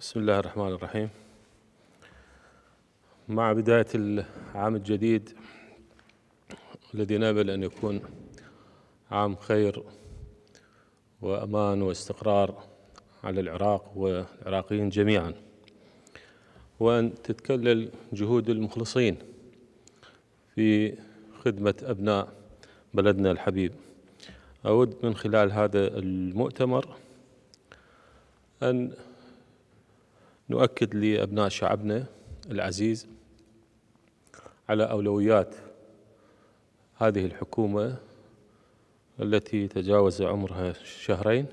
بسم الله الرحمن الرحيم مع بداية العام الجديد الذي نامل أن يكون عام خير وأمان واستقرار على العراق والعراقيين جميعا وأن تتكلل جهود المخلصين في خدمة أبناء بلدنا الحبيب أود من خلال هذا المؤتمر أن نؤكد لأبناء شعبنا العزيز على أولويات هذه الحكومة التي تجاوز عمرها شهرين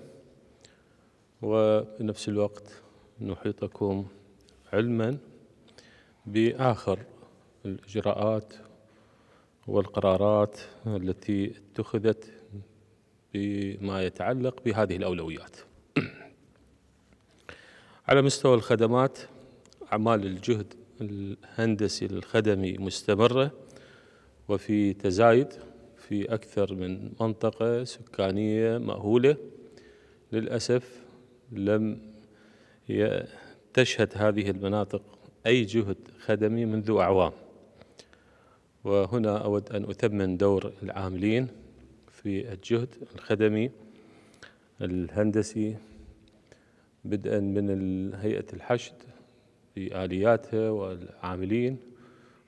وبنفس الوقت نحيطكم علما بآخر الإجراءات والقرارات التي اتخذت بما يتعلق بهذه الأولويات على مستوى الخدمات أعمال الجهد الهندسي الخدمي مستمرة وفي تزايد في أكثر من منطقة سكانية مأهولة للأسف لم تشهد هذه المناطق أي جهد خدمي منذ أعوام وهنا أود أن أثمن دور العاملين في الجهد الخدمي الهندسي بدءا من هيئة الحشد بآلياتها والعاملين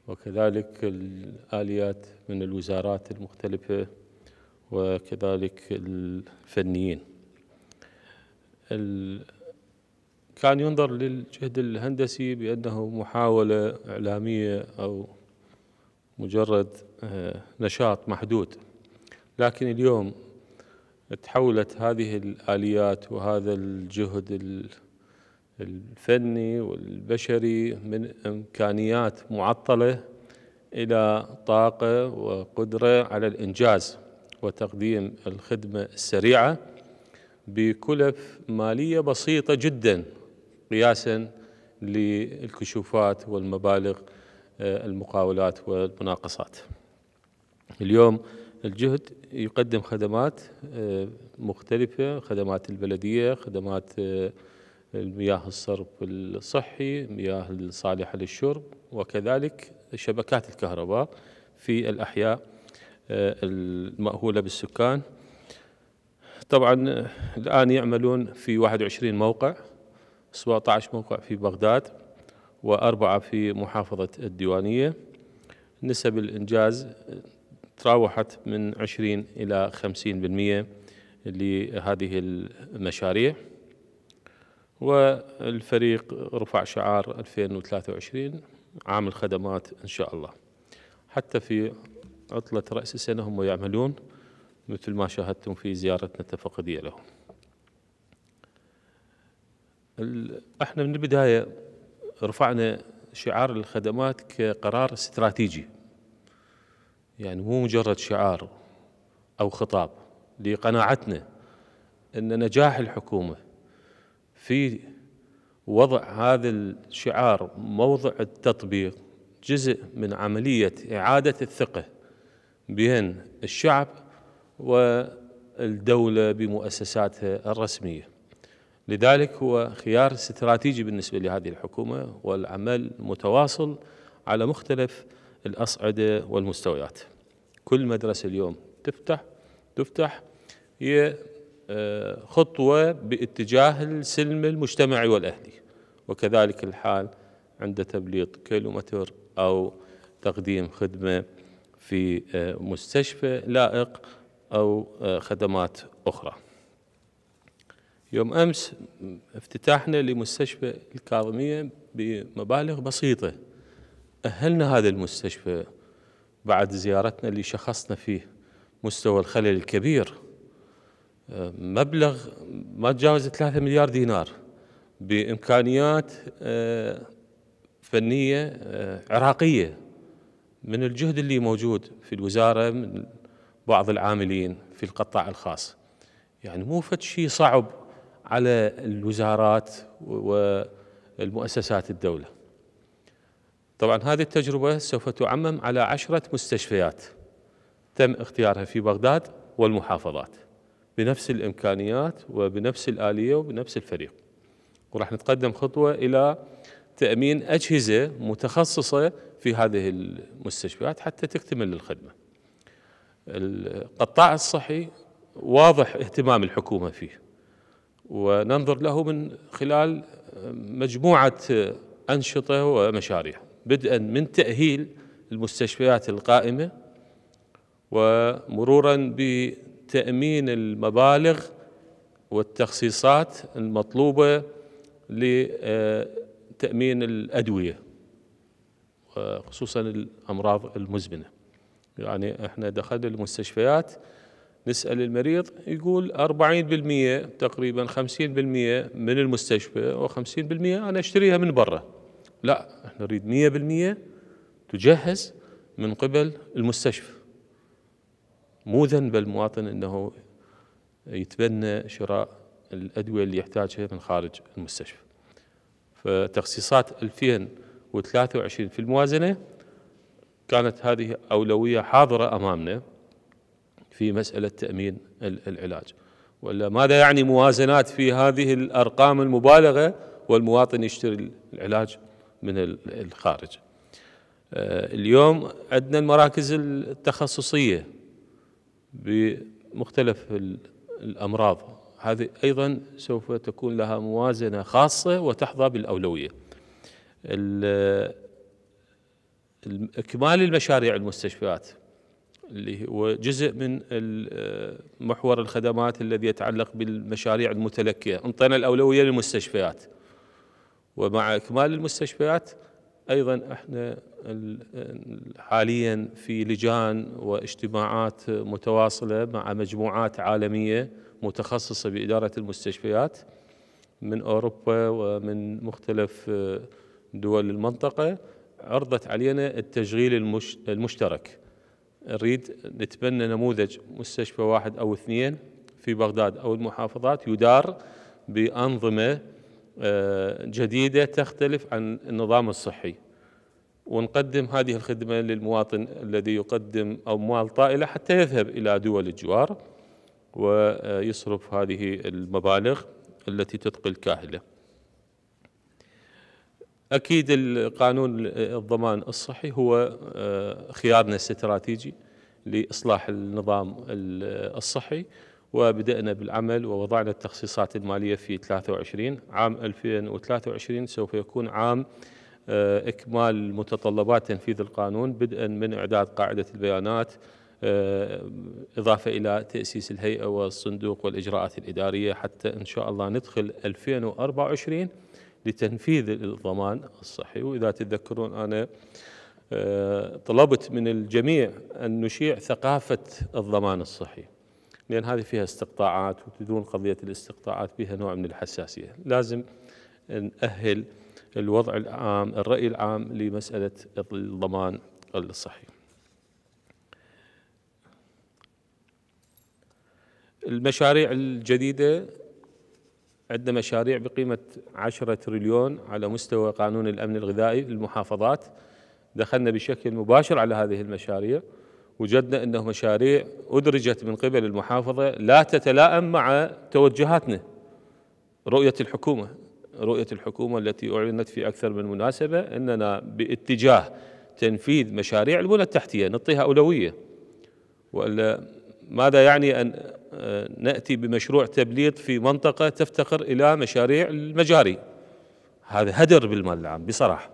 وكذلك الآليات من الوزارات المختلفة وكذلك الفنيين كان ينظر للجهد الهندسي بأنه محاولة إعلامية أو مجرد آه، نشاط محدود لكن اليوم تحولت هذه الآليات وهذا الجهد الفني والبشري من إمكانيات معطلة إلى طاقة وقدرة على الإنجاز وتقديم الخدمة السريعة بكلف مالية بسيطة جدا قياسا للكشوفات والمبالغ آه، المقاولات والمناقصات اليوم الجهد يقدم خدمات آه، مختلفة خدمات البلدية خدمات آه، المياه الصرف الصحي مياه الصالحة للشرب وكذلك شبكات الكهرباء في الأحياء آه، المأهولة بالسكان طبعا الآن يعملون في 21 موقع 17 موقع في بغداد وأربعة في محافظة الديوانية نسب الإنجاز تراوحت من 20 إلى 50% لهذه المشاريع والفريق رفع شعار 2023 عام الخدمات إن شاء الله حتى في عطلة رأس السنة هم يعملون مثل ما شاهدتم في زيارتنا التفقدية لهم احنا من البداية رفعنا شعار الخدمات كقرار استراتيجي يعني مو مجرد شعار أو خطاب لقناعتنا أن نجاح الحكومة في وضع هذا الشعار موضع التطبيق جزء من عملية إعادة الثقة بين الشعب والدولة بمؤسساتها الرسمية لذلك هو خيار استراتيجي بالنسبة لهذه الحكومة والعمل متواصل على مختلف الأصعدة والمستويات كل مدرسة اليوم تفتح تفتح هي آه، خطوة باتجاه السلم المجتمعي والأهلي وكذلك الحال عند تبليط كيلومتر أو تقديم خدمة في آه، مستشفى لائق أو آه، خدمات أخرى يوم أمس افتتاحنا لمستشفى الكاظمية بمبالغ بسيطة أهلنا هذا المستشفى بعد زيارتنا اللي شخصنا فيه مستوى الخلل الكبير مبلغ ما تجاوز 3 مليار دينار بإمكانيات آه، فنية آه، عراقية من الجهد اللي موجود في الوزارة من بعض العاملين في القطاع الخاص يعني مو فد شيء صعب على الوزارات والمؤسسات الدوله طبعا هذه التجربة سوف تعمم على عشرة مستشفيات تم اختيارها في بغداد والمحافظات بنفس الإمكانيات وبنفس الآلية وبنفس الفريق وراح نتقدم خطوة إلى تأمين أجهزة متخصصة في هذه المستشفيات حتى تكتمل الخدمة القطاع الصحي واضح اهتمام الحكومة فيه وننظر له من خلال مجموعة أنشطة ومشاريع بدءا من تأهيل المستشفيات القائمة ومرورا بتأمين المبالغ والتخصيصات المطلوبة لتأمين الأدوية وخصوصا الأمراض المزمنة يعني احنا دخلنا المستشفيات نسأل المريض يقول 40% تقريبا 50% من المستشفى و50% أنا أشتريها من برا لا احنا نريد مية بالمية تجهز من قبل المستشفى مو ذنب المواطن انه يتبنى شراء الادويه اللي يحتاجها من خارج المستشفى. فتخصيصات 2023 في الموازنه كانت هذه اولويه حاضره امامنا في مساله تامين العلاج. ولا ماذا يعني موازنات في هذه الارقام المبالغه والمواطن يشتري العلاج من الخارج آه، اليوم عندنا المراكز التخصصية بمختلف الأمراض هذه أيضا سوف تكون لها موازنة خاصة وتحظى بالأولوية إكمال المشاريع المستشفيات اللي هو جزء من محور الخدمات الذي يتعلق بالمشاريع المتلكية انطينا الأولوية للمستشفيات ومع إكمال المستشفيات أيضا احنا حاليا في لجان واجتماعات متواصلة مع مجموعات عالمية متخصصة بإدارة المستشفيات من أوروبا ومن مختلف دول المنطقة عرضت علينا التشغيل المشترك نريد نتبنى نموذج مستشفى واحد أو اثنين في بغداد أو المحافظات يدار بأنظمة جديدة تختلف عن النظام الصحي ونقدم هذه الخدمة للمواطن الذي يقدم أو طائلة حتى يذهب إلى دول الجوار ويصرف هذه المبالغ التي تتقي الكاهلة أكيد القانون الضمان الصحي هو آه، خيارنا الاستراتيجي لإصلاح النظام الصحي وبدأنا بالعمل ووضعنا التخصيصات المالية في 23 عام 2023 سوف يكون عام آه، إكمال متطلبات تنفيذ القانون بدءا من إعداد قاعدة البيانات آه، إضافة إلى تأسيس الهيئة والصندوق والإجراءات الإدارية حتى إن شاء الله ندخل 2024 لتنفيذ الضمان الصحي وإذا تتذكرون أنا آه، طلبت من الجميع أن نشيع ثقافة الضمان الصحي لأن هذه فيها استقطاعات وتدون قضية الاستقطاعات فيها نوع من الحساسية لازم نأهل الوضع العام الرأي العام لمسألة الضمان الصحي المشاريع الجديدة عندنا مشاريع بقيمة 10 تريليون على مستوى قانون الأمن الغذائي للمحافظات دخلنا بشكل مباشر على هذه المشاريع وجدنا أنه مشاريع أدرجت من قبل المحافظة لا تتلائم مع توجهاتنا رؤية الحكومة رؤية الحكومة التي أعلنت في أكثر من مناسبة أننا باتجاه تنفيذ مشاريع البنى التحتية نعطيها أولوية وإلا ماذا يعني أن آه، نأتي بمشروع تبليط في منطقة تفتقر إلى مشاريع المجاري هذا هدر بالمال العام بصراحة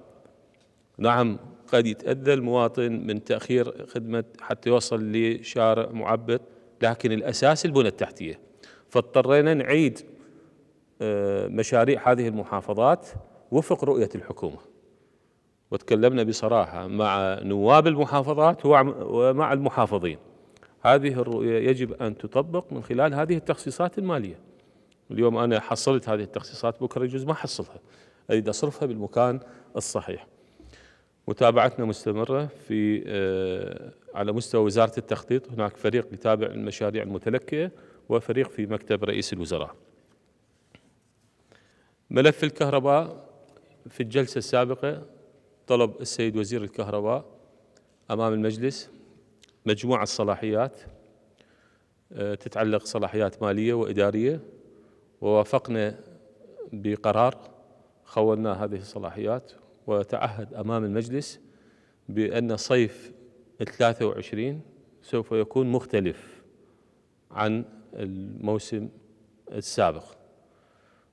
نعم قد يتأذى المواطن من تأخير خدمة حتى يوصل لشارع معبر لكن الأساس البنى التحتية فاضطرينا نعيد آه، مشاريع هذه المحافظات وفق رؤية الحكومة وتكلمنا بصراحة مع نواب المحافظات ومع المحافظين هذه الرؤية يجب أن تطبق من خلال هذه التخصيصات المالية اليوم أنا حصلت هذه التخصيصات بكرة يجوز ما حصلها أريد أصرفها بالمكان الصحيح متابعتنا مستمرة في آه، على مستوى وزارة التخطيط هناك فريق يتابع المشاريع المتلكئة وفريق في مكتب رئيس الوزراء ملف الكهرباء في الجلسة السابقة طلب السيد وزير الكهرباء أمام المجلس مجموعة صلاحيات آه، تتعلق صلاحيات مالية وإدارية ووافقنا بقرار خولنا هذه الصلاحيات وتعهد أمام المجلس بأن صيف 23 سوف يكون مختلف عن الموسم السابق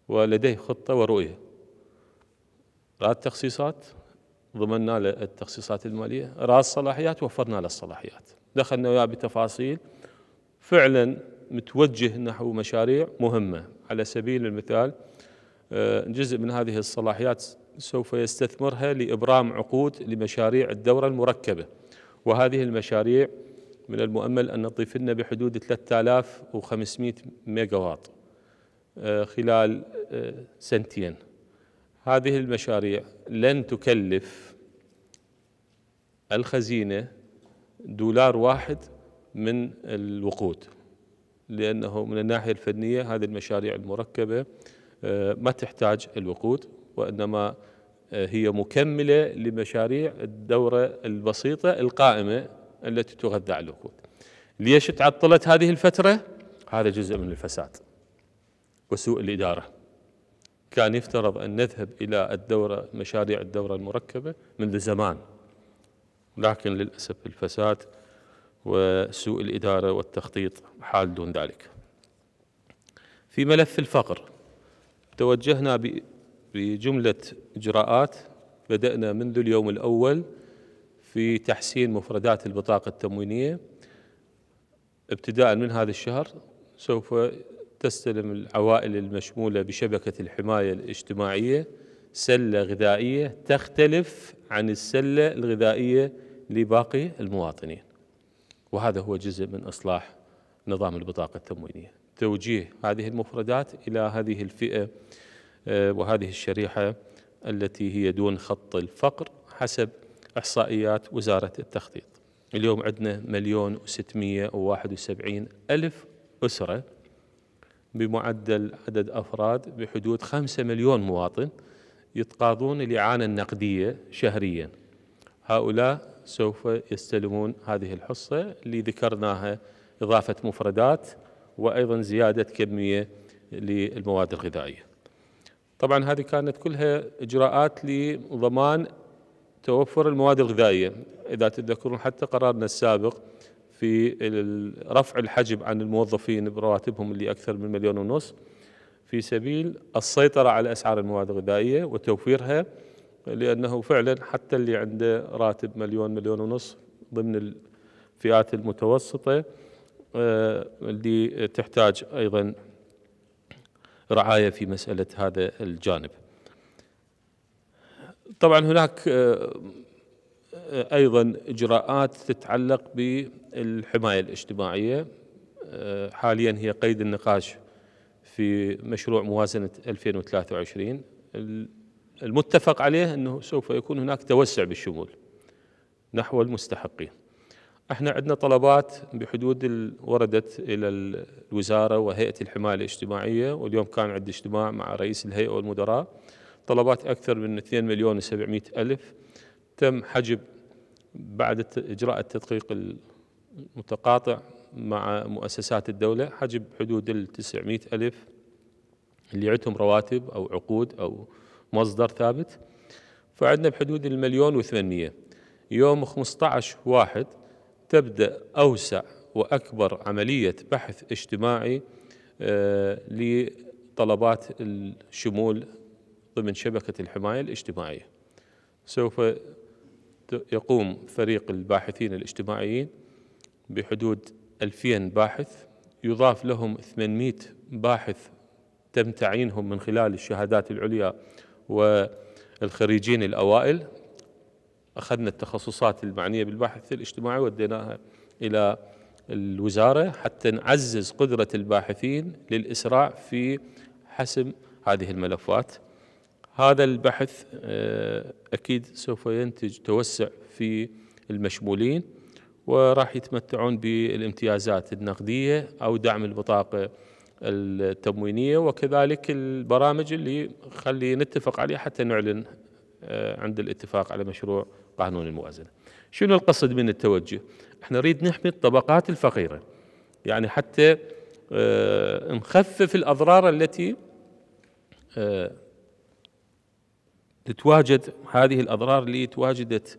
ولديه خطة ورؤية رات تخصيصات ضمننا له التخصيصات المالية رات صلاحيات وفرنا له الصلاحيات دخلنا وياه بتفاصيل فعلا متوجه نحو مشاريع مهمة على سبيل المثال آه، جزء من هذه الصلاحيات سوف يستثمرها لإبرام عقود لمشاريع الدورة المركبة وهذه المشاريع من المؤمل أن نضيف لنا بحدود 3500 ميجاوات آه، خلال آه، سنتين هذه المشاريع لن تكلف الخزينة دولار واحد من الوقود لأنه من الناحية الفنية هذه المشاريع المركبة آه، ما تحتاج الوقود وإنما آه، هي مكملة لمشاريع الدورة البسيطة القائمة التي تغذى على الوقود ليش تعطلت هذه الفترة؟ هذا جزء من الفساد وسوء الإدارة كان يفترض أن نذهب إلى الدورة مشاريع الدورة المركبة منذ زمان لكن للأسف الفساد وسوء الإدارة والتخطيط حال دون ذلك في ملف الفقر توجهنا بجملة إجراءات بدأنا منذ اليوم الأول في تحسين مفردات البطاقة التموينية ابتداء من هذا الشهر سوف تستلم العوائل المشمولة بشبكة الحماية الاجتماعية سلة غذائية تختلف عن السلة الغذائية لباقي المواطنين وهذا هو جزء من إصلاح نظام البطاقة التموينية توجيه هذه المفردات إلى هذه الفئة آه، وهذه الشريحة التي هي دون خط الفقر حسب إحصائيات وزارة التخطيط اليوم عندنا مليون وستمية وواحد وسبعين ألف أسرة بمعدل عدد أفراد بحدود خمسة مليون مواطن يتقاضون الإعانة النقدية شهريا هؤلاء سوف يستلمون هذه الحصة اللي ذكرناها إضافة مفردات وأيضا زيادة كمية للمواد الغذائية طبعا هذه كانت كلها إجراءات لضمان توفر المواد الغذائية إذا تتذكرون حتى قرارنا السابق في رفع الحجب عن الموظفين برواتبهم اللي أكثر من مليون ونص في سبيل السيطرة على أسعار المواد الغذائية وتوفيرها لأنه فعلا حتى اللي عنده راتب مليون مليون ونص ضمن الفئات المتوسطة آه، اللي تحتاج أيضا رعايه في مساله هذا الجانب. طبعا هناك آه، آه، ايضا اجراءات تتعلق بالحمايه الاجتماعيه آه، حاليا هي قيد النقاش في مشروع موازنه 2023 المتفق عليه انه سوف يكون هناك توسع بالشمول نحو المستحقين. احنا عندنا طلبات بحدود وردت الى الوزاره وهيئه الحمايه الاجتماعيه واليوم كان عندي اجتماع مع رئيس الهيئه والمدراء طلبات اكثر من 2 مليون و700 الف تم حجب بعد اجراء التدقيق المتقاطع مع مؤسسات الدوله حجب حدود ال 900 الف اللي عندهم رواتب او عقود او مصدر ثابت فعندنا بحدود المليون و800 يوم 15 واحد تبدأ أوسع وأكبر عملية بحث اجتماعي آه، لطلبات الشمول ضمن شبكة الحماية الاجتماعية سوف يقوم فريق الباحثين الاجتماعيين بحدود 2000 باحث يضاف لهم 800 باحث تم تعيينهم من خلال الشهادات العليا والخريجين الأوائل أخذنا التخصصات المعنية بالبحث الاجتماعي وديناها إلى الوزارة حتى نعزز قدرة الباحثين للإسراع في حسم هذه الملفات هذا البحث آه، أكيد سوف ينتج توسع في المشمولين وراح يتمتعون بالامتيازات النقدية أو دعم البطاقة التموينية وكذلك البرامج اللي خلي نتفق عليها حتى نعلن آه، عند الاتفاق على مشروع قانون الموازنه. شنو القصد من التوجه؟ احنا نريد نحمي الطبقات الفقيره. يعني حتى اه نخفف الاضرار التي اه تتواجد هذه الاضرار اللي تواجدت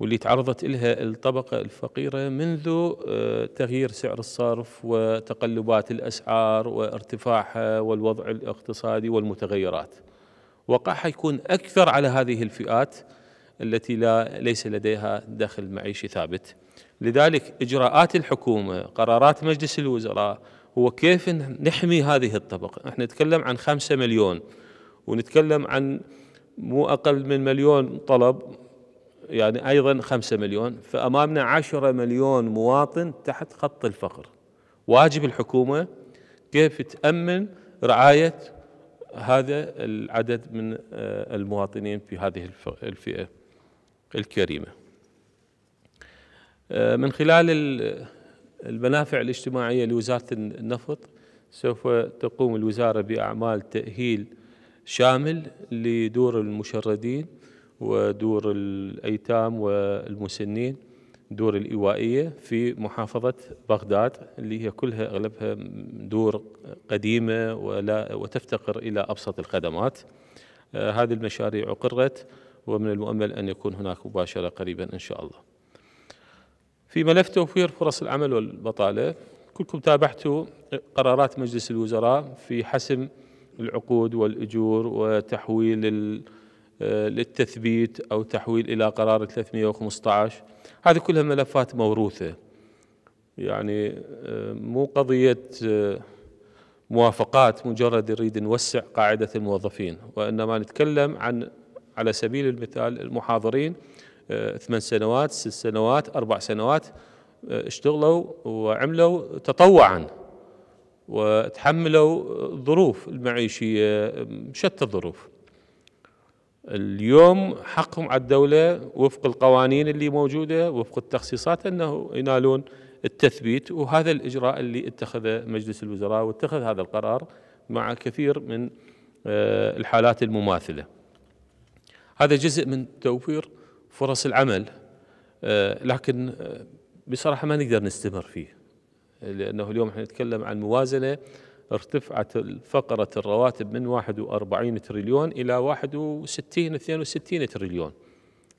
واللي تعرضت لها الطبقة الفقيرة منذ آه، تغيير سعر الصرف وتقلبات الأسعار وارتفاعها والوضع الاقتصادي والمتغيرات وقعها يكون أكثر على هذه الفئات التي لا ليس لديها دخل معيشي ثابت لذلك إجراءات الحكومة قرارات مجلس الوزراء هو كيف نحمي هذه الطبقة احنا نتكلم عن خمسة مليون ونتكلم عن مو أقل من مليون طلب يعني أيضا خمسة مليون فأمامنا عشرة مليون مواطن تحت خط الفقر واجب الحكومة كيف تأمن رعاية هذا العدد من آه، المواطنين في هذه الفئة الكريمة آه، من خلال المنافع الاجتماعية لوزارة النفط سوف تقوم الوزارة بأعمال تأهيل شامل لدور المشردين ودور الأيتام والمسنين دور الإيوائية في محافظة بغداد اللي هي كلها أغلبها دور قديمة ولا وتفتقر إلى أبسط الخدمات آه، هذه المشاريع أقرت ومن المؤمل أن يكون هناك مباشرة قريبا إن شاء الله في ملف توفير فرص العمل والبطالة كلكم تابعتوا قرارات مجلس الوزراء في حسم العقود والأجور وتحويل آه، للتثبيت أو تحويل إلى قرار 315 هذه كلها ملفات موروثة يعني آه، مو قضية آه، موافقات مجرد نريد نوسع قاعدة الموظفين وإنما نتكلم عن على سبيل المثال المحاضرين آه، ثمان سنوات ست سنوات أربع سنوات آه، اشتغلوا وعملوا تطوعا وتحملوا الظروف المعيشية آه، شتى الظروف اليوم حقهم على الدولة وفق القوانين اللي موجودة وفق التخصيصات أنه ينالون التثبيت وهذا الإجراء اللي اتخذه مجلس الوزراء واتخذ هذا القرار مع كثير من الحالات المماثله هذا جزء من توفير فرص العمل آه، لكن آه، بصراحه ما نقدر نستمر فيه لانه اليوم احنا نتكلم عن موازنه ارتفعت فقره الرواتب من 41 تريليون الى 61 62 تريليون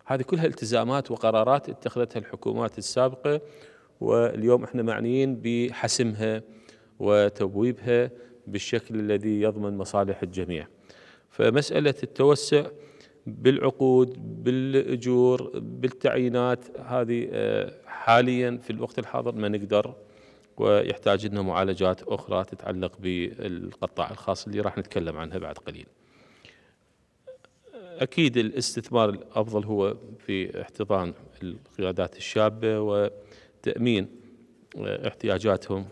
هذه كلها التزامات وقرارات اتخذتها الحكومات السابقه واليوم احنا معنيين بحسمها وتبويبها بالشكل الذي يضمن مصالح الجميع. فمساله التوسع بالعقود بالاجور بالتعيينات هذه آه، حاليا في الوقت الحاضر ما نقدر ويحتاج لنا معالجات اخرى تتعلق بالقطاع الخاص اللي راح نتكلم عنها بعد قليل. اكيد الاستثمار الافضل هو في احتضان القيادات الشابه وتامين آه، احتياجاتهم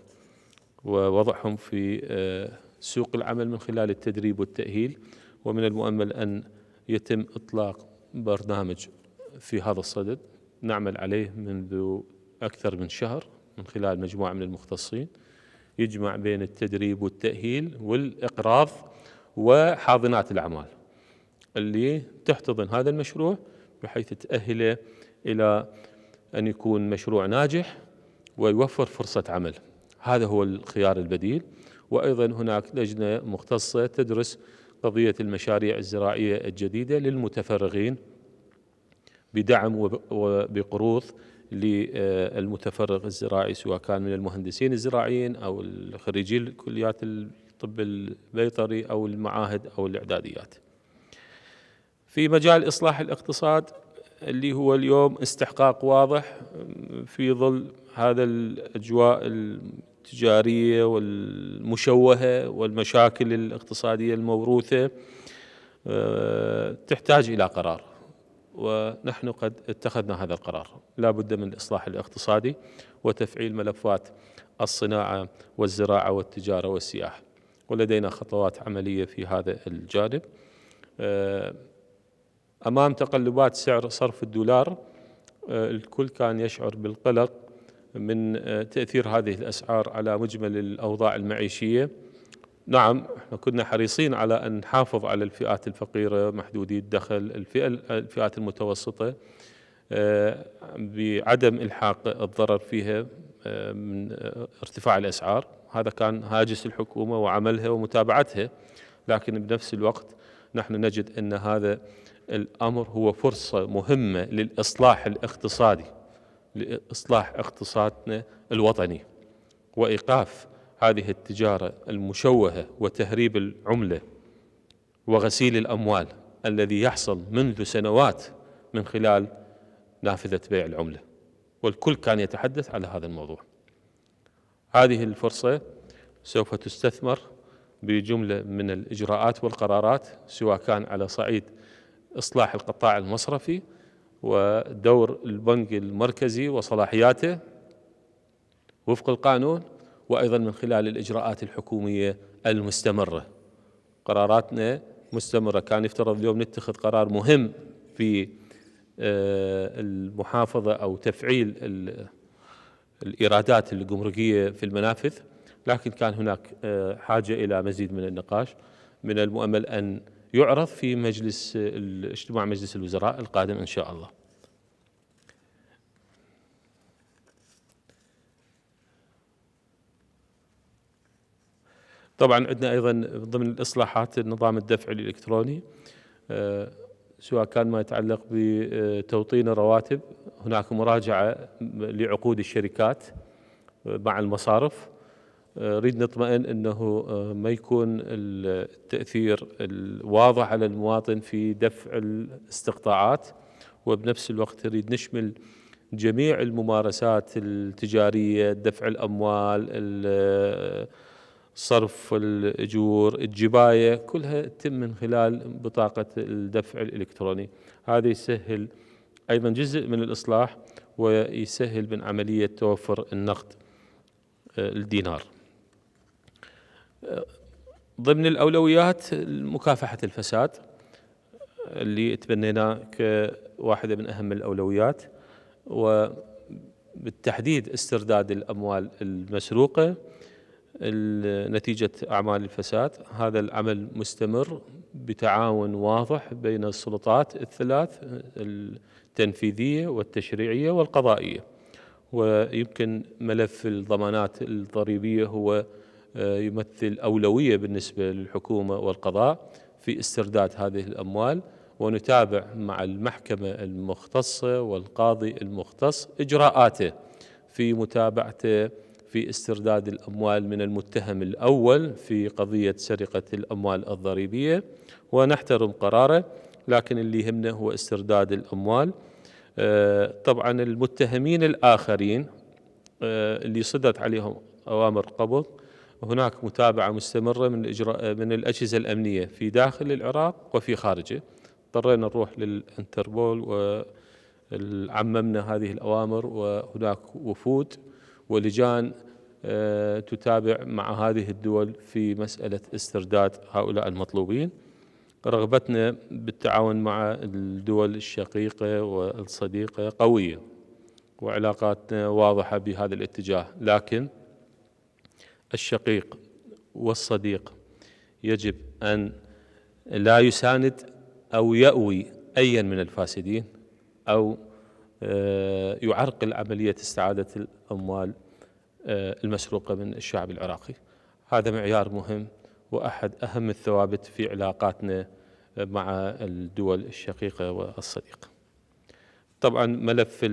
ووضعهم في آه، سوق العمل من خلال التدريب والتاهيل ومن المؤمل ان يتم إطلاق برنامج في هذا الصدد نعمل عليه منذ أكثر من شهر من خلال مجموعة من المختصين يجمع بين التدريب والتأهيل والإقراض وحاضنات الأعمال اللي تحتضن هذا المشروع بحيث تأهله إلى أن يكون مشروع ناجح ويوفر فرصة عمل هذا هو الخيار البديل وأيضا هناك لجنة مختصة تدرس قضية المشاريع الزراعية الجديدة للمتفرغين بدعم وبقروض للمتفرغ الزراعي سواء كان من المهندسين الزراعيين أو خريجي كليات الطب البيطري أو المعاهد أو الإعداديات في مجال إصلاح الاقتصاد اللي هو اليوم استحقاق واضح في ظل هذا الأجواء التجارية والمشوهة والمشاكل الاقتصادية الموروثة آه، تحتاج إلى قرار ونحن قد اتخذنا هذا القرار لا بد من الإصلاح الاقتصادي وتفعيل ملفات الصناعة والزراعة والتجارة والسياحة ولدينا خطوات عملية في هذا الجانب آه، أمام تقلبات سعر صرف الدولار آه، الكل كان يشعر بالقلق من آه، تأثير هذه الأسعار على مجمل الأوضاع المعيشية نعم احنا كنا حريصين على أن نحافظ على الفئات الفقيرة محدودي الدخل الفئات المتوسطة آه، بعدم إلحاق الضرر فيها آه، من ارتفاع الأسعار هذا كان هاجس الحكومة وعملها ومتابعتها لكن بنفس الوقت نحن نجد أن هذا الأمر هو فرصة مهمة للإصلاح الاقتصادي لإصلاح اقتصادنا الوطني وإيقاف هذه التجارة المشوهة وتهريب العملة وغسيل الأموال الذي يحصل منذ سنوات من خلال نافذة بيع العملة والكل كان يتحدث على هذا الموضوع هذه الفرصة سوف تستثمر بجملة من الإجراءات والقرارات سواء كان على صعيد إصلاح القطاع المصرفي ودور البنك المركزي وصلاحياته وفق القانون وايضا من خلال الاجراءات الحكوميه المستمره. قراراتنا مستمره، كان يفترض اليوم نتخذ قرار مهم في آه، المحافظه او تفعيل الايرادات الجمركيه في المنافذ، لكن كان هناك آه، حاجه الى مزيد من النقاش، من المؤمل ان يعرض في مجلس اجتماع مجلس الوزراء القادم إن شاء الله طبعا عندنا ايضا ضمن الاصلاحات نظام الدفع الالكتروني آه، سواء كان ما يتعلق بتوطين الرواتب هناك مراجعه لعقود الشركات آه، مع المصارف نريد نطمئن انه آه، ما يكون التاثير الواضح على المواطن في دفع الاستقطاعات وبنفس الوقت نريد نشمل جميع الممارسات التجاريه دفع الاموال صرف الاجور الجبايه كلها تتم من خلال بطاقه الدفع الالكتروني هذا يسهل ايضا جزء من الاصلاح ويسهل من عمليه توفر النقد آه، الدينار ضمن الأولويات مكافحة الفساد اللي تبنيناه كواحدة من أهم الأولويات وبالتحديد استرداد الأموال المسروقة نتيجة أعمال الفساد هذا العمل مستمر بتعاون واضح بين السلطات الثلاث التنفيذية والتشريعية والقضائية ويمكن ملف الضمانات الضريبية هو آه، يمثل أولوية بالنسبة للحكومة والقضاء في استرداد هذه الأموال ونتابع مع المحكمة المختصة والقاضي المختص إجراءاته في متابعته في استرداد الأموال من المتهم الأول في قضية سرقة الأموال الضريبية ونحترم قراره لكن اللي يهمنا هو استرداد الأموال آه، طبعا المتهمين الآخرين آه، اللي صدت عليهم أوامر قبض هناك متابعة مستمرة من الإجراء من الأجهزة الأمنية في داخل العراق وفي خارجه اضطرينا نروح للانتربول وعممنا هذه الأوامر وهناك وفود ولجان آه، تتابع مع هذه الدول في مسألة استرداد هؤلاء المطلوبين رغبتنا بالتعاون مع الدول الشقيقة والصديقة قوية وعلاقاتنا واضحة بهذا الاتجاه لكن الشقيق والصديق يجب أن لا يساند أو يأوي أيا من الفاسدين أو آه، يعرقل عملية استعادة الأموال آه، المسروقة من الشعب العراقي هذا معيار مهم وأحد أهم الثوابت في علاقاتنا آه، مع الدول الشقيقة والصديقة طبعا ملف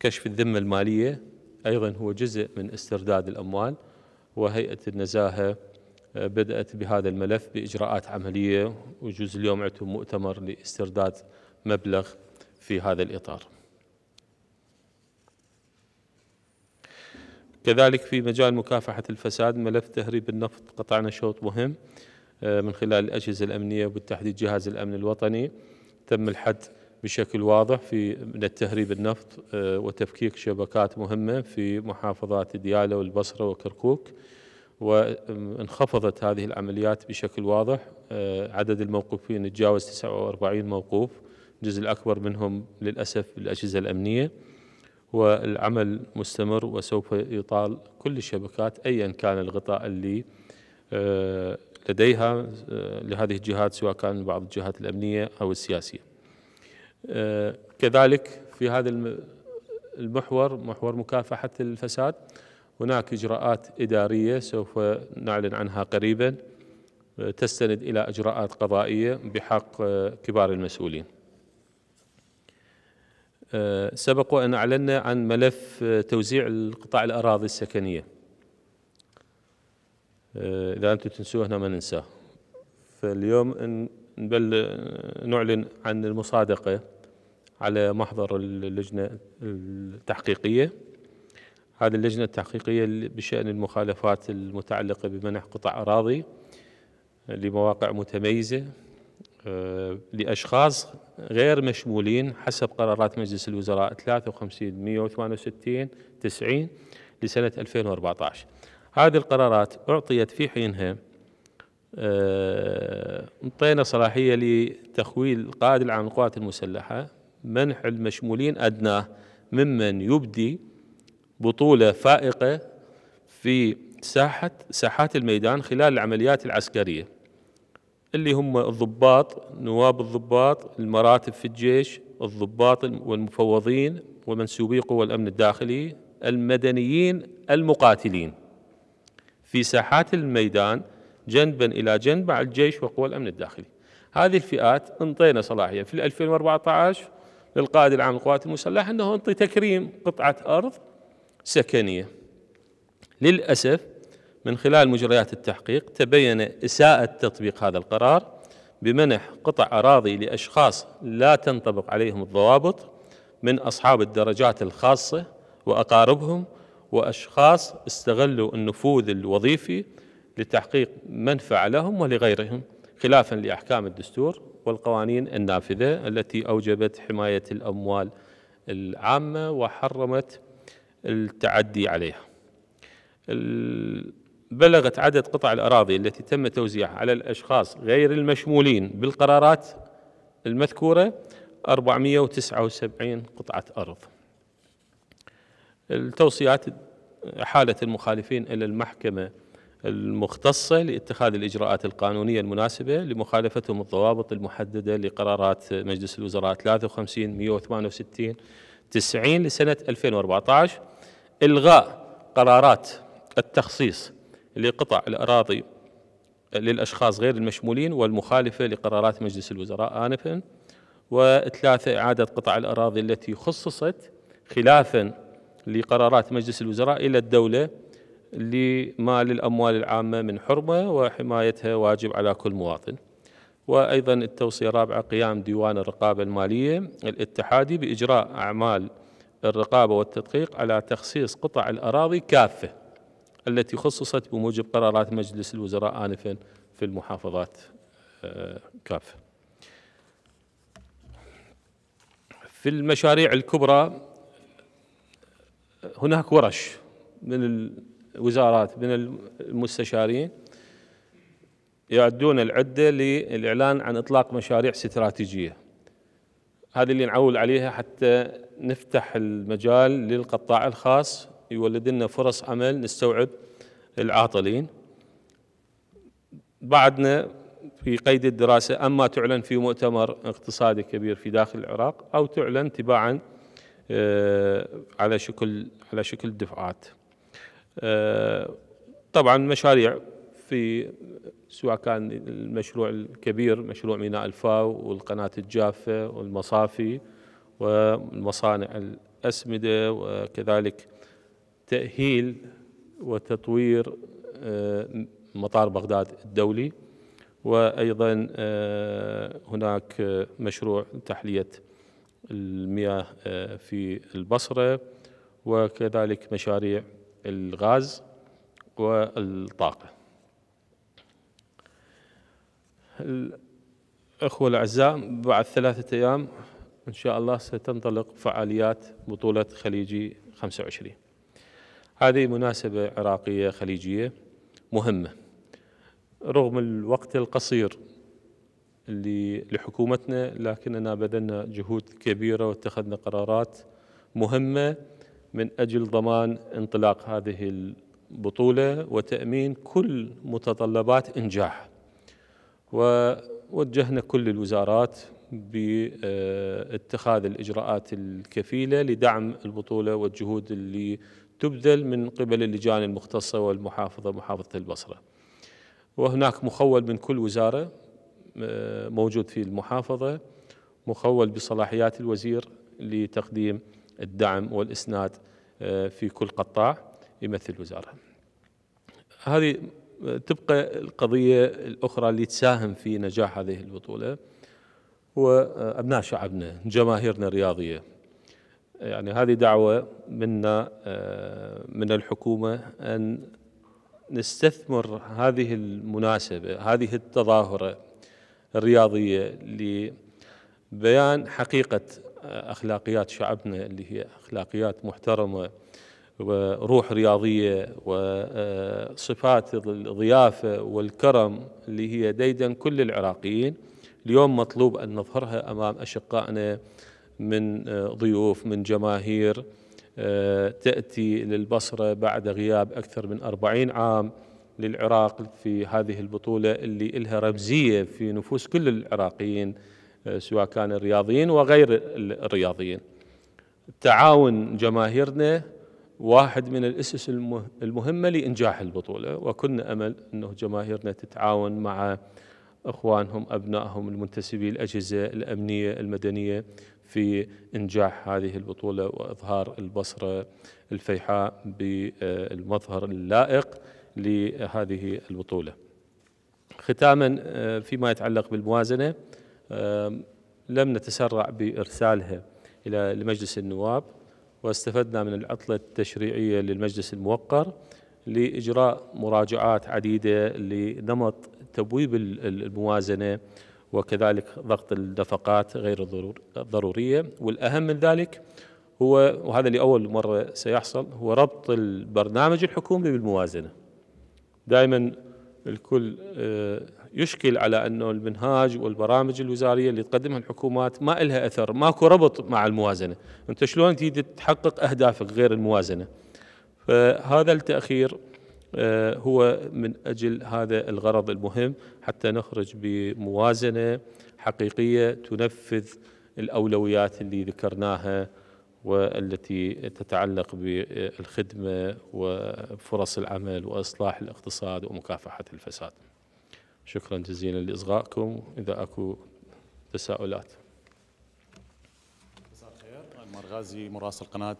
كشف الذمة المالية أيضا هو جزء من استرداد الأموال وهيئة النزاهة آه، بدأت بهذا الملف بإجراءات عملية وجزء اليوم عندهم مؤتمر لاسترداد مبلغ في هذا الإطار كذلك في مجال مكافحة الفساد ملف تهريب النفط قطعنا شوط مهم آه، من خلال الأجهزة الأمنية وبالتحديد جهاز الأمن الوطني تم الحد بشكل واضح في من التهريب النفط آه، وتفكيك شبكات مهمة في محافظات ديالى والبصرة وكركوك وانخفضت هذه العمليات بشكل واضح آه، عدد الموقوفين تجاوز 49 موقوف الجزء الأكبر منهم للأسف الأجهزة الأمنية والعمل مستمر وسوف يطال كل الشبكات أيا كان الغطاء اللي آه، لديها لهذه الجهات سواء كان بعض الجهات الأمنية أو السياسية آه، كذلك في هذا المحور محور مكافحة الفساد هناك إجراءات إدارية سوف نعلن عنها قريبا آه، تستند إلى إجراءات قضائية بحق آه، كبار المسؤولين سبق وأن أعلنا عن ملف توزيع القطاع الأراضي السكنية إذا أنتم تنسوه هنا ما ننساه فاليوم نعلن عن المصادقة على محضر اللجنة التحقيقية هذه اللجنة التحقيقية بشأن المخالفات المتعلقة بمنح قطع أراضي لمواقع متميزة آه، لأشخاص غير مشمولين حسب قرارات مجلس الوزراء 53 168 90 لسنة 2014 هذه القرارات أعطيت في حينها آه، أعطينا صلاحية لتخويل القائد العام للقوات المسلحة منح المشمولين أدناه ممن يبدي بطولة فائقة في ساحة ساحات الميدان خلال العمليات العسكرية اللي هم الضباط نواب الضباط المراتب في الجيش الضباط والمفوضين ومنسوبي قوى الأمن الداخلي المدنيين المقاتلين في ساحات الميدان جنبا إلى جنب مع الجيش وقوى الأمن الداخلي هذه الفئات انطينا صلاحية في 2014 للقائد العام للقوات المسلحة أنه أنطي تكريم قطعة أرض سكنية للأسف من خلال مجريات التحقيق تبين إساءة تطبيق هذا القرار بمنح قطع أراضي لأشخاص لا تنطبق عليهم الضوابط من أصحاب الدرجات الخاصة وأقاربهم وأشخاص استغلوا النفوذ الوظيفي لتحقيق منفعة لهم ولغيرهم خلافا لأحكام الدستور والقوانين النافذة التي أوجبت حماية الأموال العامة وحرمت التعدي عليها بلغت عدد قطع الأراضي التي تم توزيعها على الأشخاص غير المشمولين بالقرارات المذكورة 479 قطعة أرض التوصيات حالة المخالفين إلى المحكمة المختصة لاتخاذ الإجراءات القانونية المناسبة لمخالفتهم الضوابط المحددة لقرارات مجلس الوزراء 53 168 90 لسنة 2014 إلغاء قرارات التخصيص لقطع الأراضي للأشخاص غير المشمولين والمخالفة لقرارات مجلس الوزراء آنفا وثلاثة إعادة قطع الأراضي التي خصصت خلافا لقرارات مجلس الوزراء إلى الدولة لما للأموال العامة من حرمة وحمايتها واجب على كل مواطن وأيضا التوصية الرابعة قيام ديوان الرقابة المالية الاتحادي بإجراء أعمال الرقابة والتدقيق على تخصيص قطع الأراضي كافة التي خصصت بموجب قرارات مجلس الوزراء آنفا في المحافظات آه، كافة في المشاريع الكبرى هناك ورش من وزارات من المستشارين يعدون العدة للإعلان عن إطلاق مشاريع استراتيجية هذه اللي نعول عليها حتى نفتح المجال للقطاع الخاص يولد لنا فرص عمل نستوعب العاطلين بعدنا في قيد الدراسة أما تعلن في مؤتمر اقتصادي كبير في داخل العراق أو تعلن تباعا آه، على شكل على شكل دفعات آه، طبعا مشاريع في سواء كان المشروع الكبير مشروع ميناء الفاو والقناة الجافة والمصافي والمصانع الأسمدة وكذلك تأهيل وتطوير آه، مطار بغداد الدولي وأيضا آه، هناك مشروع تحلية المياه في البصرة وكذلك مشاريع الغاز والطاقة الأخوة الأعزاء بعد ثلاثة أيام إن شاء الله ستنطلق فعاليات بطولة خليجي 25 هذه مناسبة عراقية خليجية مهمة رغم الوقت القصير اللي لحكومتنا لكننا بذلنا جهود كبيرة واتخذنا قرارات مهمة من اجل ضمان انطلاق هذه البطوله وتامين كل متطلبات انجاح ووجهنا كل الوزارات باتخاذ الاجراءات الكفيله لدعم البطوله والجهود اللي تبذل من قبل اللجان المختصه والمحافظه محافظه البصره. وهناك مخول من كل وزاره آه، موجود في المحافظه مخول بصلاحيات الوزير لتقديم الدعم والإسناد آه، في كل قطاع يمثل وزارة هذه آه، تبقى القضية الأخرى اللي تساهم في نجاح هذه البطولة هو آه، أبناء شعبنا جماهيرنا الرياضية يعني هذه دعوة منا من الحكومة أن نستثمر هذه المناسبة هذه التظاهرة الرياضية لبيان حقيقة اخلاقيات شعبنا اللي هي اخلاقيات محترمه وروح رياضيه وصفات الضيافه والكرم اللي هي ديدا كل العراقيين اليوم مطلوب ان نظهرها امام اشقائنا من ضيوف من جماهير تاتي للبصره بعد غياب اكثر من 40 عام للعراق في هذه البطوله اللي لها رمزيه في نفوس كل العراقيين آه، سواء كان الرياضيين وغير الرياضيين تعاون جماهيرنا واحد من الأسس المهمة لإنجاح البطولة وكنا أمل أنه جماهيرنا تتعاون مع اخوانهم ابنائهم المنتسبين الاجهزه الامنيه المدنيه في انجاح هذه البطوله واظهار البصره الفيحاء بالمظهر اللائق لهذه البطوله. ختاما آه، فيما يتعلق بالموازنه لم نتسرع بإرسالها إلى لمجلس النواب واستفدنا من العطلة التشريعية للمجلس الموقر لإجراء مراجعات عديدة لنمط تبويب الموازنة وكذلك ضغط النفقات غير الضرورية والأهم من ذلك هو وهذا لأول مرة سيحصل هو ربط البرنامج الحكومي بالموازنة دائما الكل آه، يشكل على انه المنهاج والبرامج الوزاريه اللي تقدمها الحكومات ما لها اثر، ماكو ربط مع الموازنه، انت شلون تريد تحقق اهدافك غير الموازنه؟ فهذا التاخير آه، هو من اجل هذا الغرض المهم حتى نخرج بموازنه حقيقيه تنفذ الاولويات اللي ذكرناها والتي تتعلق بالخدمه وفرص العمل واصلاح الاقتصاد ومكافحه الفساد. شكرا جزيلا لإصغائكم إذا أكو تساؤلات مساء الخير أنور طيب، غازي مراسل قناة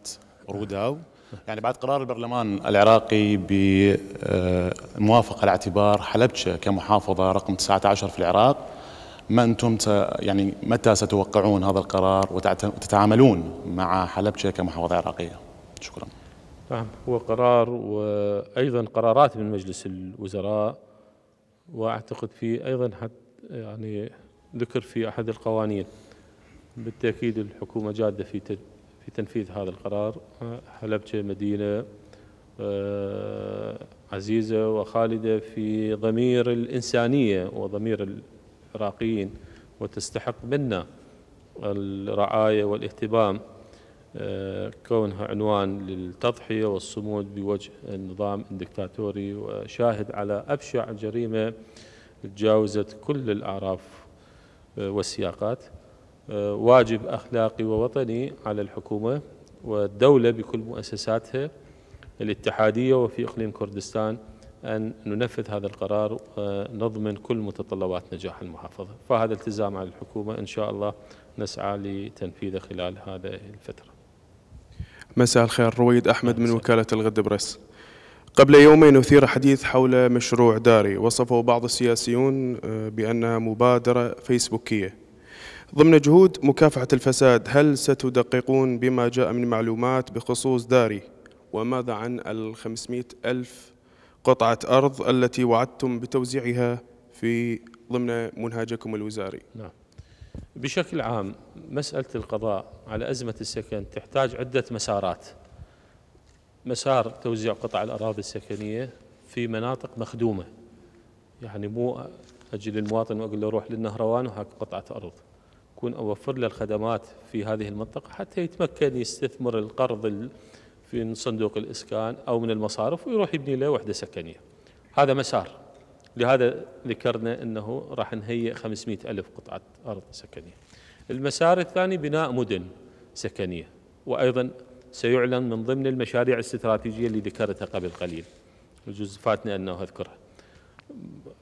روداو يعني بعد قرار البرلمان العراقي بموافقة آه، على اعتبار حلبشة كمحافظة رقم 19 في العراق ما أنتم يعني متى ستوقعون هذا القرار وتتعاملون مع حلبشة كمحافظة عراقية شكرا نعم هو قرار وأيضا قرارات من مجلس الوزراء واعتقد في ايضا حد يعني ذكر في احد القوانين بالتاكيد الحكومه جاده في في تنفيذ هذا القرار حلبجه مدينه آه، عزيزه وخالده في ضمير الانسانيه وضمير العراقيين وتستحق منا الرعايه والاهتمام كونها عنوان للتضحية والصمود بوجه النظام الدكتاتوري وشاهد على أبشع جريمة تجاوزت كل الأعراف آه، والسياقات آه، واجب أخلاقي ووطني على الحكومة والدولة بكل مؤسساتها الاتحادية وفي إقليم كردستان أن ننفذ هذا القرار ونضمن آه، كل متطلبات نجاح المحافظة فهذا التزام على الحكومة إن شاء الله نسعى لتنفيذه خلال هذه الفترة مساء الخير رويد أحمد من وكالة الغد برس قبل يومين أثير حديث حول مشروع داري وصفه بعض السياسيون آه، بأنها مبادرة فيسبوكية ضمن جهود مكافحة الفساد هل ستدققون بما جاء من معلومات بخصوص داري وماذا عن ال 500 ألف قطعة أرض التي وعدتم بتوزيعها في ضمن منهاجكم الوزاري نعم. بشكل عام مسألة القضاء على أزمة السكن تحتاج عدة مسارات مسار توزيع قطع الأراضي السكنية في مناطق مخدومة يعني مو أجي للمواطن وأقول له روح للنهروان وهاك قطعة أرض كون أوفر له الخدمات في هذه المنطقة حتى يتمكن يستثمر القرض في صندوق الإسكان أو من المصارف ويروح يبني له وحدة سكنية هذا مسار لهذا ذكرنا أنه راح نهيئ 500 ألف قطعة أرض سكنية المسار الثاني بناء مدن سكنية وأيضا سيعلن من ضمن المشاريع الاستراتيجية اللي ذكرتها قبل قليل يجوز فاتني أنه أذكرها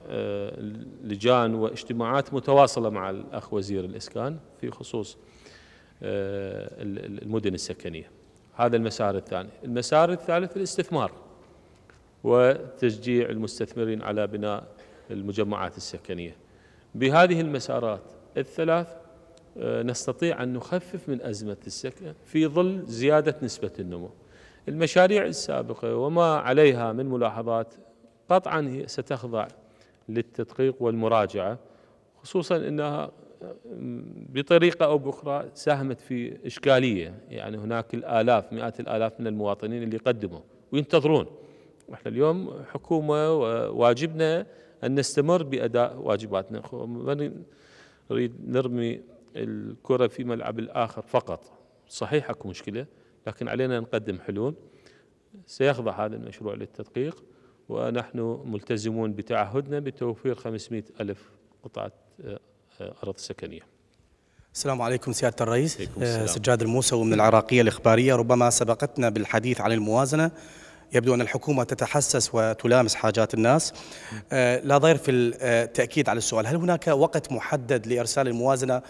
آه، لجان واجتماعات متواصلة مع الأخ وزير الإسكان في خصوص آه، المدن السكنية هذا المسار الثاني المسار الثالث الاستثمار وتشجيع المستثمرين على بناء المجمعات السكنية بهذه المسارات الثلاث آه، نستطيع أن نخفف من أزمة السكن في ظل زيادة نسبة النمو المشاريع السابقة وما عليها من ملاحظات قطعا ستخضع للتدقيق والمراجعة خصوصا أنها آه، بطريقة أو بأخرى ساهمت في إشكالية يعني هناك الآلاف مئات الآلاف من المواطنين اللي يقدموا وينتظرون احنا اليوم حكومه وواجبنا ان نستمر باداء واجباتنا ما نريد نرمي الكره في ملعب الاخر فقط صحيح اكو مشكله لكن علينا نقدم حلول سيخضع هذا المشروع للتدقيق ونحن ملتزمون بتعهدنا بتوفير 500 ألف قطعة آه، أرض سكنية السلام عليكم سيادة الرئيس السلام. آه، سجاد الموسى من العراقية الإخبارية ربما سبقتنا بالحديث عن الموازنة يبدو أن الحكومة تتحسس وتلامس حاجات الناس آه، لا ضير في التأكيد آه، على السؤال هل هناك وقت محدد لإرسال الموازنة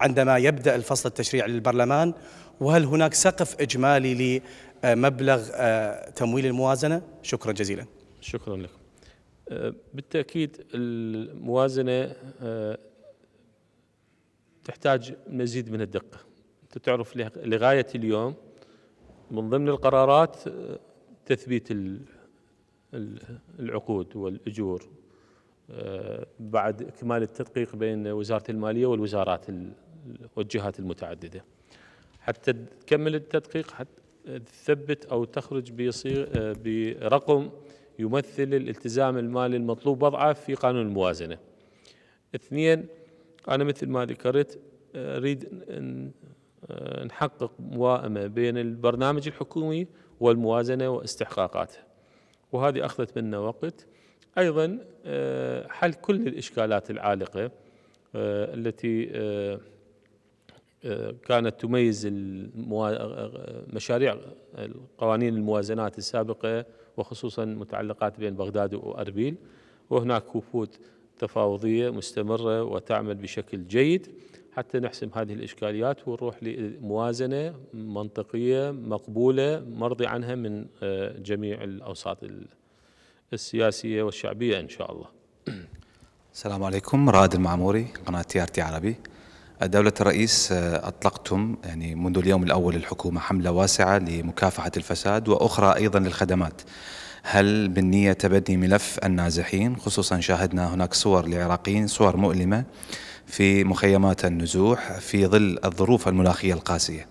عندما يبدأ الفصل التشريعي للبرلمان وهل هناك سقف إجمالي لمبلغ آه، تمويل الموازنة شكرا جزيلا شكرا لكم بالتأكيد الموازنة تحتاج مزيد من الدقة أنت تعرف لغاية اليوم من ضمن القرارات تثبيت العقود والأجور آه، بعد إكمال التدقيق بين وزارة المالية والوزارات والجهات المتعددة حتى تكمل التدقيق حتى تثبت أو تخرج آه، برقم يمثل الالتزام المالي المطلوب وضعه في قانون الموازنة اثنين أنا مثل ما ذكرت آه، أريد نحقق موائمة بين البرنامج الحكومي والموازنة واستحقاقاتها وهذه أخذت منا وقت أيضا آه، حل كل الإشكالات العالقة آه، التي آه، كانت تميز مشاريع قوانين الموازنات السابقة وخصوصا متعلقات بين بغداد وأربيل وهناك وفود تفاوضية مستمرة وتعمل بشكل جيد حتى نحسم هذه الإشكاليات ونروح لموازنة منطقية مقبولة مرضي عنها من آه، جميع الأوساط السياسية والشعبية إن شاء الله السلام عليكم رائد المعموري قناة تي ار تي عربي دولة الرئيس آه، أطلقتم يعني منذ اليوم الأول للحكومة حملة واسعة لمكافحة الفساد وأخرى أيضا للخدمات هل بالنية تبني ملف النازحين خصوصا شاهدنا هناك صور لعراقيين صور مؤلمة في مخيمات النزوح في ظل الظروف المناخية القاسية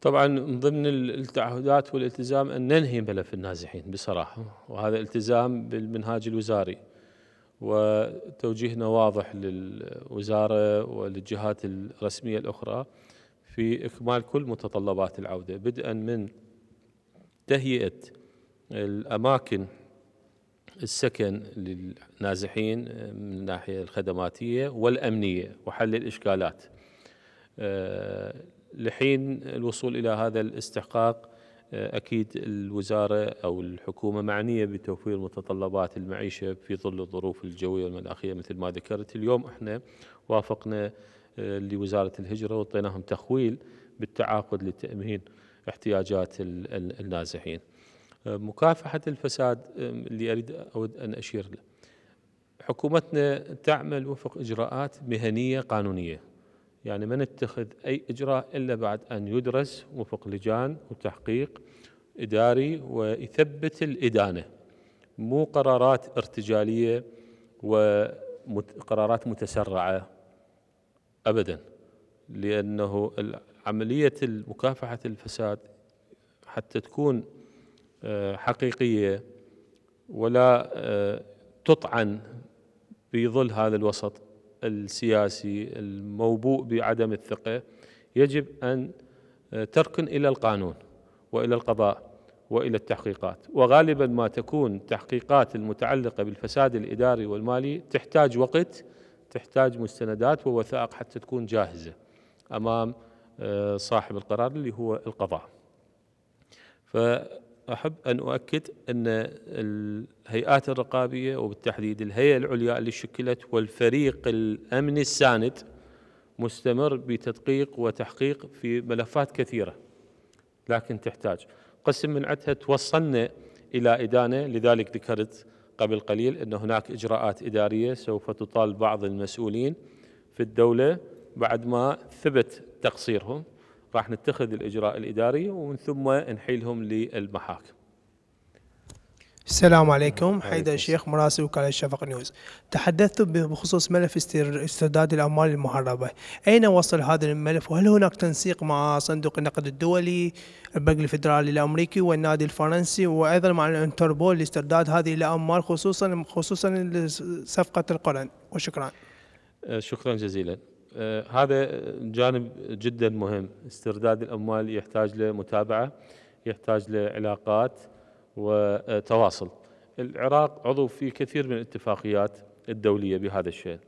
طبعا من ضمن التعهدات والالتزام أن ننهي ملف النازحين بصراحة وهذا التزام بالمنهاج الوزاري وتوجيهنا واضح للوزارة وللجهات الرسمية الأخرى في إكمال كل متطلبات العودة بدءا من تهيئة الأماكن السكن للنازحين آه، من الناحية الخدماتية والأمنية وحل الإشكالات آه، لحين الوصول إلى هذا الاستحقاق آه، أكيد الوزارة أو الحكومة معنية بتوفير متطلبات المعيشة في ظل الظروف الجوية والمناخية مثل ما ذكرت اليوم إحنا وافقنا لوزارة الهجرة وطيناهم تخويل بالتعاقد لتأمين احتياجات النازحين مكافحة الفساد اللي أريد أود أن أشير له حكومتنا تعمل وفق إجراءات مهنية قانونية يعني ما نتخذ أي إجراء إلا بعد أن يدرس وفق لجان وتحقيق إداري ويثبت الإدانة مو قرارات ارتجالية وقرارات متسرعة أبدا لأنه عملية مكافحة الفساد حتى تكون آه، حقيقيه ولا آه، تطعن في ظل هذا الوسط السياسي الموبوء بعدم الثقه يجب ان آه، تركن الى القانون والى القضاء والى التحقيقات، وغالبا ما تكون التحقيقات المتعلقه بالفساد الاداري والمالي تحتاج وقت تحتاج مستندات ووثائق حتى تكون جاهزه امام صاحب القرار اللي هو القضاء. ف أحب أن أؤكد أن الهيئات الرقابية وبالتحديد الهيئة العليا اللي شكلت والفريق الأمني الساند مستمر بتدقيق وتحقيق في ملفات كثيرة لكن تحتاج قسم من عدها توصلنا إلى إدانة لذلك ذكرت قبل قليل أن هناك إجراءات إدارية سوف تطال بعض المسؤولين في الدولة بعد ما ثبت تقصيرهم راح نتخذ الاجراء الاداري ومن ثم نحيلهم للمحاكم. السلام عليكم حيدر الشيخ مراسل وكالة الشفق نيوز تحدثت بخصوص ملف استرداد الأموال المهربة أين وصل هذا الملف وهل هناك تنسيق مع صندوق النقد الدولي البنك الفيدرالي الأمريكي والنادي الفرنسي وأيضا مع الانتربول لاسترداد هذه الأموال خصوصا خصوصا صفقة القرن وشكرا آه، شكرا جزيلا آه، هذا جانب جدا مهم استرداد الأموال يحتاج لمتابعة يحتاج لعلاقات وتواصل العراق عضو في كثير من الاتفاقيات الدولية بهذا الشيء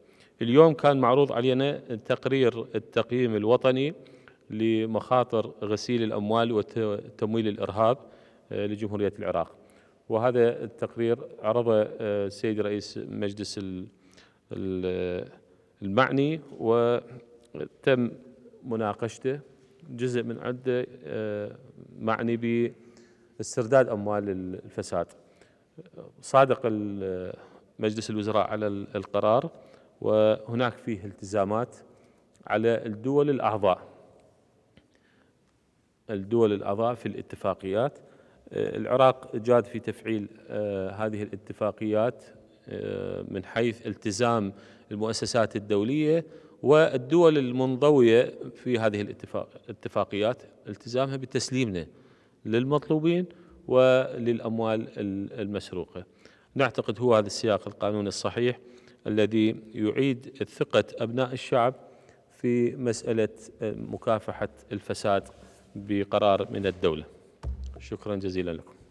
اليوم كان معروض علينا تقرير التقييم الوطني لمخاطر غسيل الأموال وتمويل الإرهاب آه، لجمهورية العراق وهذا التقرير عرضه آه، السيد رئيس مجلس ال المعني وتم مناقشته جزء من عده آه، معني باسترداد اموال الفساد صادق مجلس الوزراء على القرار وهناك فيه التزامات على الدول الاعضاء الدول الاعضاء في الاتفاقيات آه، العراق جاد في تفعيل آه، هذه الاتفاقيات آه، من حيث التزام المؤسسات الدولية والدول المنضوية في هذه الاتفاقيات التزامها بتسليمنا للمطلوبين وللأموال المسروقة نعتقد هو هذا السياق القانوني الصحيح الذي يعيد ثقة أبناء الشعب في مسألة آه، مكافحة الفساد بقرار من الدولة شكرا جزيلا لكم